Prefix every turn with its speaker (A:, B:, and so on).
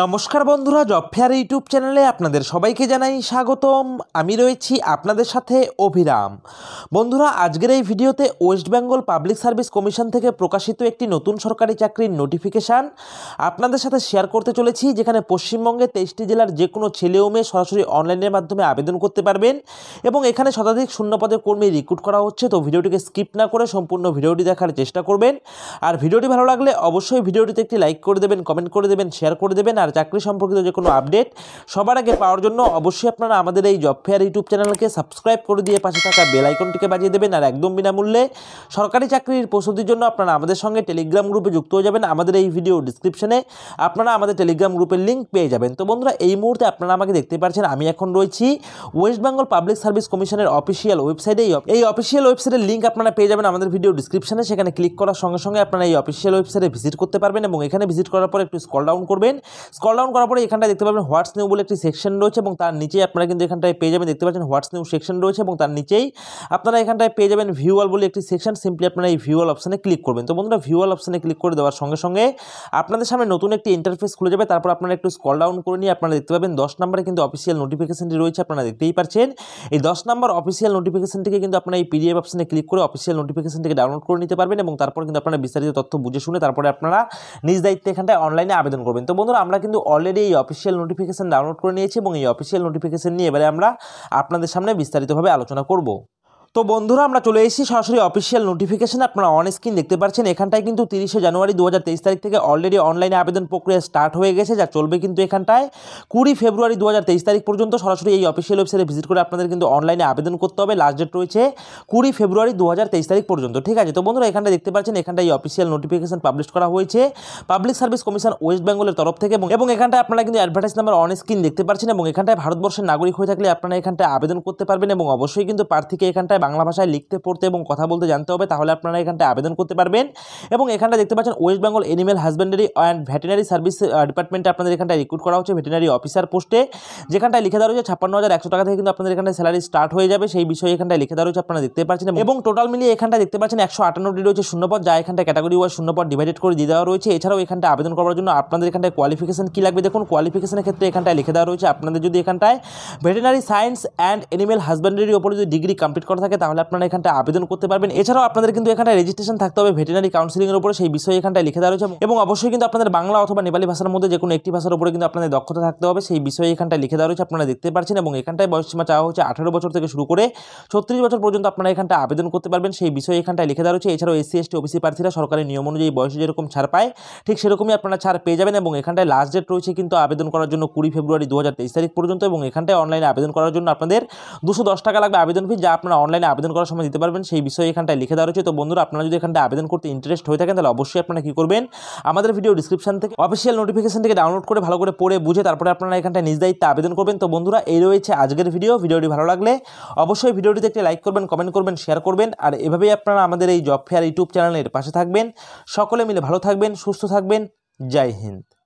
A: নমস্কার বন্ধুরা job fair YouTube চ্যানেলে আপনাদের সবাইকে জানাই স্বাগতম আমি রয়েছি আপনাদের সাথে অভিরাম বন্ধুরা আজকের এই ভিডিওতে West Bengal public service commission থেকে প্রকাশিত একটি নতুন সরকারি চাকরির নোটিফিকেশান আপনাদের সাথে শেয়ার করতে চলেছি যেখানে পশ্চিমবঙ্গে তেইশটি জেলার যে কোনো ছেলে ও মেয়ে সরাসরি অনলাইনের মাধ্যমে আবেদন করতে পারবেন এবং এখানে শতাধিক শূন্যপদে কর্মী রিক্রুট করা হচ্ছে তো ভিডিওটিকে স্কিপ না করে সম্পূর্ণ ভিডিওটি দেখার চেষ্টা করবেন আর ভিডিওটি ভালো লাগলে অবশ্যই ভিডিওটিতে একটি লাইক করে দেবেন কমেন্ট করে দেবেন শেয়ার করে দেবেন পাবেন আর চাকরি সম্পর্কিত যে কোনো আপডেট সবার আগে পাওয়ার জন্য অবশ্যই আপনারা আমাদের এই জব ফেয়ার ইউটিউব চ্যানেলকে সাবস্ক্রাইব করে দিয়ে পাশে থাকা বেল আইকনটিকে বাজিয়ে দেবেন আর একদম বিনামূল্যে সরকারি চাকরির প্রস্তুতির জন্য আপনারা আমাদের সঙ্গে টেলিগ্রাম গ্রুপে যুক্ত হয়ে যাবেন আমাদের এই ভিডিও ডিসক্রিপশনে আপনারা আমাদের টেলিগ্রাম গ্রুপের লিঙ্ক পেয়ে যাবেন তো বন্ধুরা এই মুহূর্তে আপনারা আমাকে দেখতে পাচ্ছেন আমি এখন রয়েছি ওয়েস্ট বেঙ্গল পাবলিক সার্ভিস কমিশনের অফিসিয়াল ওয়েবসাইটে এই অফিসিয়াল ওয়েবসাইটের লিঙ্ক আপনারা পেয়ে যাবেন আমাদের ভিডিও ডিসক্রিপশনে সেখানে ক্লিক করার সঙ্গে সঙ্গে আপনারা এই অফিসিয়াল ওয়েবসাইটে ভিজিট করতে পারবেন এবং এখানে ভিজিট করার পর একটু স্কল ডাউন করবেন স্কল ডাউন করার পরে এখানটায় দেখতে পাবেন হোয়াটস নিউ বলে একটি সেকশন রয়েছে এবং তার নিচেই আপনারা কিন্তু এখানটায় পেয়ে যাবেন দেখতে পাচ্ছেন হোয়াটস নিউ সেকশন রয়েছে এবং তার নিচেই আপনারা এখানটায় পেয়ে যাবেন ভিউয়াল বলে একটি সেকশন সিম্পলি আপনারা এই ভিউয়াল অপশানে ক্লিক করবেন তো বন্ধুরা ভিউয়াল অপশানে ক্লিক করে দেওয়ার সঙ্গে সঙ্গে আপনাদের সামনে নতুন একটি ইন্টারফেস খুলে যাবে তারপর আপনারা একটু স্কল ডাউন করে নিয়ে আপনারা দেখতে পাবেন দশ নম্বরে কিন্তু অফিসিয়াল নোটিফিকেশনটি রয়েছে আপনারা দেখতেই পাচ্ছেন এই দশ নম্বর অফিসিয়াল নোটিফিকেশনটিকে কিন্তু আপনারা এই পিডিএফ অপশানে ক্লিক করে অফিসিয়াল নোটিফিকেশনটিকে ডাউনলোড করে নিতে পারবেন এবং তারপর কিন্তু আপনারা বিস্তারিত তথ্য বুঝে শুনে তারপরে আপনারা নিজ দায়িত্বে এখানটায় অনলাইনে আবেদন করবেন তো বন্ধুরা আমরা কিন্তু অলরেডি এই অফিসিয়াল নোটিফিকেশান ডাউনলোড করে নিয়েছি এবং এই অফিসিয়াল নোটিফিকেশান নিয়ে এবারে আমরা আপনাদের সামনে বিস্তারিতভাবে আলোচনা করব তো বন্ধুরা আমরা চলে এসেছি সরাসরি অফিসিয়াল নোটিফিকেশন আপনারা অন স্ক্রিন দেখতে পাচ্ছেন এখানটায় কিন্তু তিরিশে জানুয়ারি দু তারিখ থেকে অলরেডি অনলাইনে আবেদন প্রক্রিয়া স্টার্ট হয়ে গেছে যা চলবে কিন্তু এখানটায় কুড়ি ফেব্রুয়ারি দু তারিখ পর্যন্ত সরাসরি এই অফিসিয়াল ওয়েবসাইটে ভিজিট করে আপনাদের কিন্তু অনলাইনে আবেদন করতে হবে লাস্ট ডেট রয়েছে কুড়ি ফেব্রুয়ারি দু তারিখ পর্যন্ত ঠিক আছে তো বন্ধুরা এখানটা দেখতে পাচ্ছেন এখানটা এই অফিসিয়াল নোটিফিকেশন পাবলিশ করা হয়েছে পাবলিক সার্ভিস কমিশন ওয়েস্ট বেঙ্গলের তরফ থেকে এবং এখানটায় আপনারা কিন্তু অ্যাডভার্টাইজ নাম্বার অন স্ক্রিন দেখতে পাচ্ছেন এবং এখানটায় ভারতবর্ষের নাগরিক হয়ে থাকলে আপনারা এখানটায় আবেদন করতে পারবেন এবং অবশ্যই কিন্তু প্রার্থীকে এখানটায় বাংলা ভাষায় লিখতে পড়তে এবং কথা বলতে জানতে হবে তাহলে আপনারা এখানটায় আবেদন করতে পারবেন এবং এখানটা দেখতে পাচ্ছেন West Bengal animal husbandry and veterinary service ডিপার্টমেন্টে আপনাদের এখানটায় রিক্রুট করা হচ্ছে ভেটেনারি অফিসার পোস্টে যেখানটায় লিখে দেওয়া রয়েছে ছাপ্পান্ন হাজার একশো টাকা থেকে কিন্তু আপনাদের এখানে স্যালারি স্টার্ট হয়ে যাবে সেই বিষয়ে এখানটায় লিখে দেওয়া রয়েছে আপনারা দেখতে পাচ্ছেন এবং টোটাল মিলিয়ে এখানটা দেখতে পাচ্ছেন একশো আটান্নটি রয়েছে শূন্যপদ যা এখানটা ক্যাটাগরি ওয়াইজ শূন্যপদ ডিভাইডেড করে দিয়ে দেওয়া রয়েছে এছাড়াও এখানটা আবেদন করার জন্য আপনাদের এখানটায় কোয়ালিফিকেশন কী লাগবে দেখুন কোয়ালিফিকেশনের ক্ষেত্রে এখানটায় লিখে দেওয়া রয়েছে আপনাদের যদি এখানটায় ভেটেনারি সায়েন্স অ্যান্ড অ্যানিমেল হাজব্যান্ডারির ওপরে যদি ডিগ্রি কমপ্লিট করা থাকে থাকে তাহলে আপনারা এখানটা আবেদন করতে পারবেন এছাড়াও আপনাদের কিন্তু এখানটা রেজিস্ট্রেশন থাকতে হবে ভেটেনারি কাউন্সিলিংয়ের উপরে সেই বিষয়ে এখানটা লিখে দেওয়া রয়েছে এবং অবশ্যই কিন্তু আপনাদের বাংলা অথবা নেপালি ভাষার মধ্যে যে কোনো একটি ভাষার উপরে কিন্তু আপনাদের দক্ষতা থাকতে হবে সেই বিষয়ে এখানটায় লিখে দেওয়া রয়েছে আপনারা দেখতে পাচ্ছেন এবং এখানটায় বয়সসীমা চাওয়া হচ্ছে আঠারো বছর থেকে শুরু করে ছত্রিশ বছর পর্যন্ত আপনারা এখানটা আবেদন করতে পারবেন সেই বিষয়ে এখানটায় লিখে দেওয়া রয়েছে এছাড়াও এসসি এসটি ওবিসি প্রার্থীরা সরকারের নিয়ম অনুযায়ী বয়সে যেরকম ছাড় পায় ঠিক সেরকমই আপনারা ছাড় পেয়ে যাবেন এবং এখানটায় লাস্ট ডেট রয়েছে কিন্তু আবেদন করার জন্য কুড়ি ফেব্রুয়ারি দু তারিখ পর্যন্ত এবং এখানটায় অনলাইনে আবেদন করার জন্য আপনাদের দুশো টাকা লাগবে আবেদন ফি যা আপনারা অনলাইন অনলাইনে আবেদন করার সময় দিতে পারবেন সেই বিষয়ে এখানটায় লিখে দেওয়া রয়েছে তো বন্ধুরা আপনারা যদি এখানটা আবেদন করতে ইন্টারেস্ট হয়ে থাকেন তাহলে অবশ্যই আপনারা কী করবেন আমাদের ভিডিও ডিসক্রিপশন থেকে অফিসিয়াল নোটিফিকেশন থেকে ডাউনলোড করে ভালো করে পড়ে বুঝে তারপরে আপনারা এখানটায় নিজ দায়িত্বে আবেদন করবেন তো বন্ধুরা এই রয়েছে আজকের ভিডিও ভিডিওটি ভালো লাগলে অবশ্যই ভিডিওটিতে একটি লাইক করবেন কমেন্ট করবেন শেয়ার করবেন আর এভাবেই আপনারা আমাদের এই জব ফেয়ার ইউটিউব চ্যানেলের পাশে থাকবেন সকলে মিলে ভালো থাকবেন সুস্থ থাকবেন জয় হিন্দ